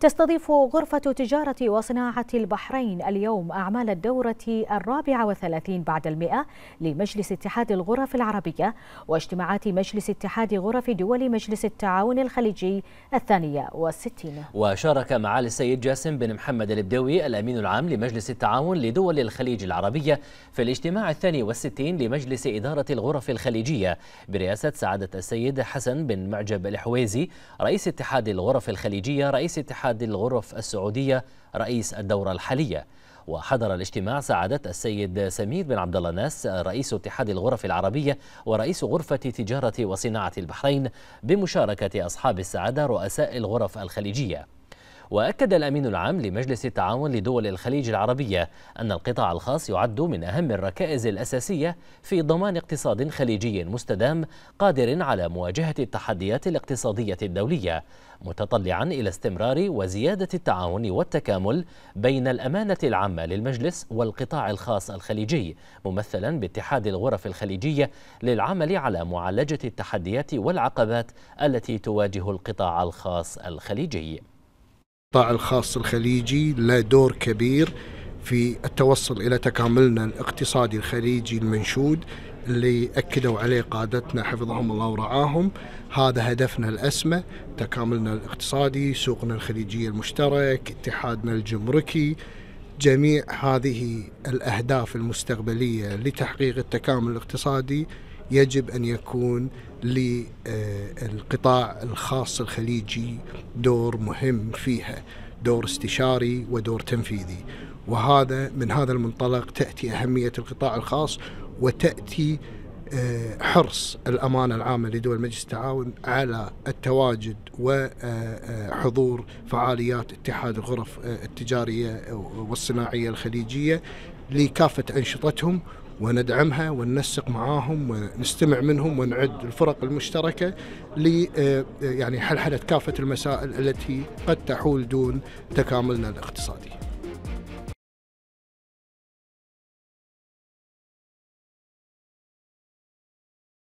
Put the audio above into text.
تستضيف غرفة تجارة وصناعة البحرين اليوم أعمال الدورة الرابعة وثلاثين بعد المئة لمجلس اتحاد الغرف العربية واجتماعات مجلس اتحاد غرف دول مجلس التعاون الخليجي الثانية والستين وشارك معالي السيد جاسم بن محمد البدوي الأمين العام لمجلس التعاون لدول الخليج العربية في الاجتماع الثاني والستين لمجلس إدارة الغرف الخليجية برئاسة سعادة السيد حسن بن معجب الحويزي رئيس اتحاد الغرف الخليجية رئيس اتحاد اتحاد الغرف السعودية رئيس الدورة الحالية وحضر الاجتماع سعادة السيد سمير بن عبد الله ناس رئيس اتحاد الغرف العربية ورئيس غرفة تجارة وصناعة البحرين بمشاركة أصحاب السعادة رؤساء الغرف الخليجية وأكد الأمين العام لمجلس التعاون لدول الخليج العربية أن القطاع الخاص يعد من أهم الركائز الأساسية في ضمان اقتصاد خليجي مستدام قادر على مواجهة التحديات الاقتصادية الدولية متطلعا إلى استمرار وزيادة التعاون والتكامل بين الأمانة العامة للمجلس والقطاع الخاص الخليجي ممثلا باتحاد الغرف الخليجية للعمل على معالجة التحديات والعقبات التي تواجه القطاع الخاص الخليجي القطاع الخاص الخليجي له دور كبير في التوصل الى تكاملنا الاقتصادي الخليجي المنشود اللي اكدوا عليه قادتنا حفظهم الله ورعاهم هذا هدفنا الاسمى تكاملنا الاقتصادي سوقنا الخليجي المشترك اتحادنا الجمركي جميع هذه الاهداف المستقبليه لتحقيق التكامل الاقتصادي يجب ان يكون للقطاع آه، الخاص الخليجي دور مهم فيها دور استشاري ودور تنفيذي وهذا من هذا المنطلق تاتي اهميه القطاع الخاص وتاتي آه، حرص الأمانة العامة لدول مجلس التعاون على التواجد وحضور آه، آه، فعاليات اتحاد الغرف التجارية والصناعية الخليجية لكافة أنشطتهم وندعمها وننسق معاهم ونستمع منهم ونعد الفرق المشتركة ل يعني حلحلة كافة المسائل التي قد تحول دون تكاملنا الاقتصادي